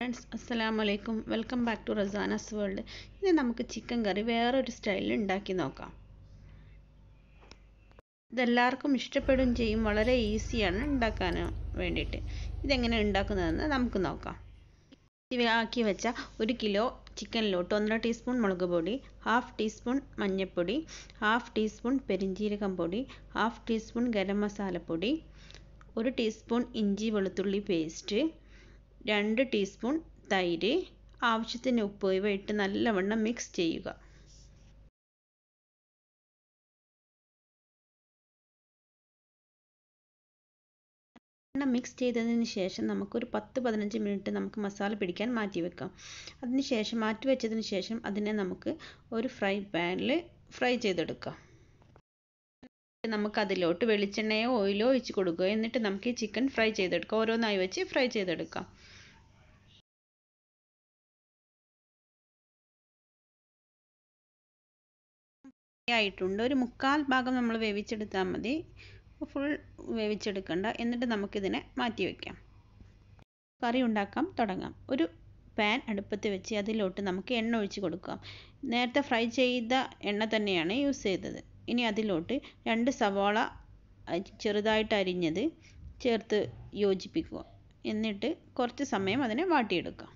friends അസ്സലാമു അലൈക്കും welcome back to Rasana's world ഇനി നമുക്ക് ചിക്കൻ കറി വേറൊരു സ്റ്റൈലിൽ ഉണ്ടാക്കി നോക്കാം ഇതെല്ലാവർക്കും ഇഷ്ടപ്പെടും ചെയ്യും വളരെ ഈസിയാണ് ഉണ്ടാക്കാൻ വേണ്ടിയിട്ട് ഇതെങ്ങനെ ഉണ്ടാക്കുന്നതെന്ന് നമുക്ക് നോക്കാം ആക്കി വെച്ച ഒരു കിലോ ചിക്കനിലോട്ട് ഒന്നര ടീസ്പൂൺ മുളക് പൊടി ഹാഫ് ടീസ്പൂൺ മഞ്ഞൾപ്പൊടി ഹാഫ് ടീസ്പൂൺ പെരിഞ്ജീരകം പൊടി ഹാഫ് ടീസ്പൂൺ ഗരം മസാലപ്പൊടി ഒരു ടീസ്പൂൺ ഇഞ്ചി വെളുത്തുള്ളി പേസ്റ്റ് രണ്ട് ടീസ്പൂൺ തൈര് ആവശ്യത്തിന് ഉപ്പ് ഇവ ഇട്ട് നല്ലവണ്ണം മിക്സ് ചെയ്യുക എണ്ണ മിക്സ് ചെയ്തതിന് ശേഷം നമുക്കൊരു പത്ത് പതിനഞ്ച് മിനിറ്റ് നമുക്ക് മസാല പിടിക്കാൻ മാറ്റി വെക്കാം അതിന് ശേഷം മാറ്റി വെച്ചതിന് ശേഷം അതിനെ നമുക്ക് ഒരു ഫ്രൈ പാനിൽ ഫ്രൈ ചെയ്തെടുക്കാം നമുക്ക് അതിലോട്ട് വെളിച്ചെണ്ണയോ ഓയിലോ ഒഴിച്ച് കൊടുക്കുക എന്നിട്ട് നമുക്ക് ഈ ചിക്കൻ ഫ്രൈ ചെയ്തെടുക്കാം ഓരോന്നായി വെച്ച് ഫ്രൈ ചെയ്തെടുക്കാം ആയിട്ടുണ്ട് ഒരു മുക്കാൽ ഭാഗം നമ്മൾ വേവിച്ചെടുത്താൽ മതി ഫുൾ വേവിച്ചെടുക്കണ്ട എന്നിട്ട് നമുക്കിതിനെ മാറ്റി വയ്ക്കാം കറി ഉണ്ടാക്കാം തുടങ്ങാം ഒരു പാൻ അടുപ്പത്ത് വെച്ച് അതിലോട്ട് നമുക്ക് എണ്ണ ഒഴിച്ച് കൊടുക്കാം നേരത്തെ ഫ്രൈ ചെയ്ത എണ്ണ തന്നെയാണ് യൂസ് ചെയ്തത് ഇനി അതിലോട്ട് രണ്ട് സവാള ചെറുതായിട്ട് അരിഞ്ഞത് ചേർത്ത് യോജിപ്പിക്കുക എന്നിട്ട് കുറച്ച് സമയം അതിനെ വാട്ടിയെടുക്കാം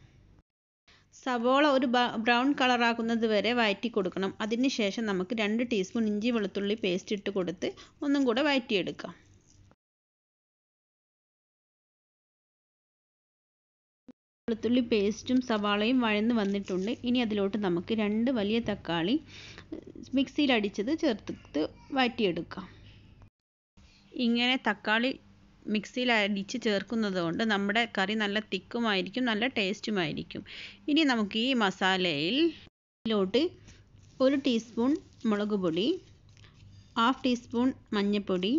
സവോള ഒരു ബ്രൗൺ കളറാകുന്നത് വരെ വയറ്റി കൊടുക്കണം അതിനുശേഷം നമുക്ക് രണ്ട് ടീസ്പൂൺ ഇഞ്ചി വെളുത്തുള്ളി പേസ്റ്റ് ഇട്ട് കൊടുത്ത് ഒന്നും കൂടെ എടുക്കാം വെളുത്തുള്ളി പേസ്റ്റും സവാളയും വഴന്ന് വന്നിട്ടുണ്ട് ഇനി അതിലോട്ട് നമുക്ക് രണ്ട് വലിയ തക്കാളി മിക്സിയിൽ അടിച്ചത് ചേർത്ത് എടുക്കാം ഇങ്ങനെ തക്കാളി മിക്സിയിൽ അടിച്ച് ചേർക്കുന്നത് കൊണ്ട് നമ്മുടെ കറി നല്ല തിക്കുമായിരിക്കും നല്ല ടേസ്റ്റുമായിരിക്കും ഇനി നമുക്ക് ഈ മസാലയിലോട്ട് ഒരു ടീസ്പൂൺ മുളക് പൊടി ഹാഫ് ടീസ്പൂൺ മഞ്ഞൾപ്പൊടി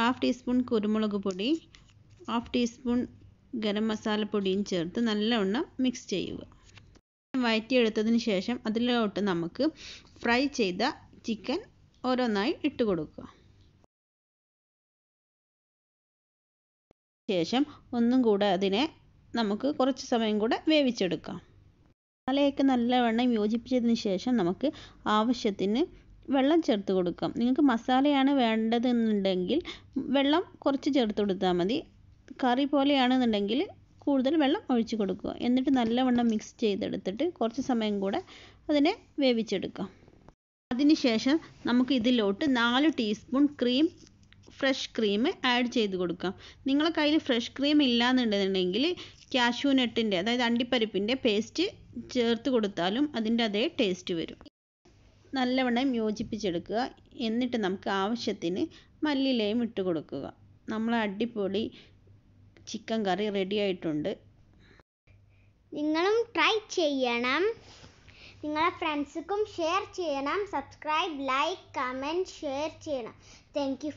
ഹാഫ് ടീസ്പൂൺ കുരുമുളക് പൊടി ഹാഫ് ടീസ്പൂൺ ഗരം പൊടിയും ചേർത്ത് നല്ലവണ്ണം മിക്സ് ചെയ്യുക വയറ്റിയെടുത്തതിന് ശേഷം അതിലോട്ട് നമുക്ക് ഫ്രൈ ചെയ്ത ചിക്കൻ ഓരോന്നായി ഇട്ട് കൊടുക്കുക ശേഷം ഒന്നും കൂടെ അതിനെ നമുക്ക് കുറച്ച് സമയം കൂടെ വേവിച്ചെടുക്കാം മസാലയൊക്കെ നല്ലവണ്ണം യോജിപ്പിച്ചതിന് ശേഷം നമുക്ക് ആവശ്യത്തിന് വെള്ളം ചേർത്ത് കൊടുക്കാം നിങ്ങൾക്ക് മസാലയാണ് വേണ്ടതെന്നുണ്ടെങ്കിൽ വെള്ളം കുറച്ച് ചേർത്ത് കൊടുത്താൽ മതി കറി പോലെയാണെന്നുണ്ടെങ്കിൽ കൂടുതൽ വെള്ളം ഒഴിച്ച് കൊടുക്കുക എന്നിട്ട് നല്ലവണ്ണം മിക്സ് ചെയ്തെടുത്തിട്ട് കുറച്ച് സമയം കൂടെ അതിനെ വേവിച്ചെടുക്കാം അതിനുശേഷം നമുക്ക് ഇതിലോട്ട് നാല് teaspoon cream fresh cream add ചെയ്ത് കൊടുക്കാം നിങ്ങളെ കയ്യിൽ ഫ്രഷ് ക്രീം ഇല്ലാന്നുണ്ടെന്നുണ്ടെങ്കിൽ കാഷ്യൂ അതായത് അണ്ടിപ്പരിപ്പിൻ്റെ പേസ്റ്റ് ചേർത്ത് കൊടുത്താലും അതിൻ്റെ അതേ ടേസ്റ്റ് വരും നല്ലവണ്ണം യോജിപ്പിച്ചെടുക്കുക എന്നിട്ട് നമുക്ക് ആവശ്യത്തിന് മല്ലിയിലയും ഇട്ട് കൊടുക്കുക നമ്മൾ അടിപൊളി ചിക്കൻ കറി റെഡി ആയിട്ടുണ്ട് നിങ്ങളും ട്രൈ ചെയ്യണം നിങ്ങളെ ഫ്രണ്ട്സുക്കും ഷെയർ ചെയ്യണം സബ്സ്ക്രൈബ് ലൈക്ക് കമൻറ്റ് ഷെയർ ചെയ്യണം താങ്ക് യു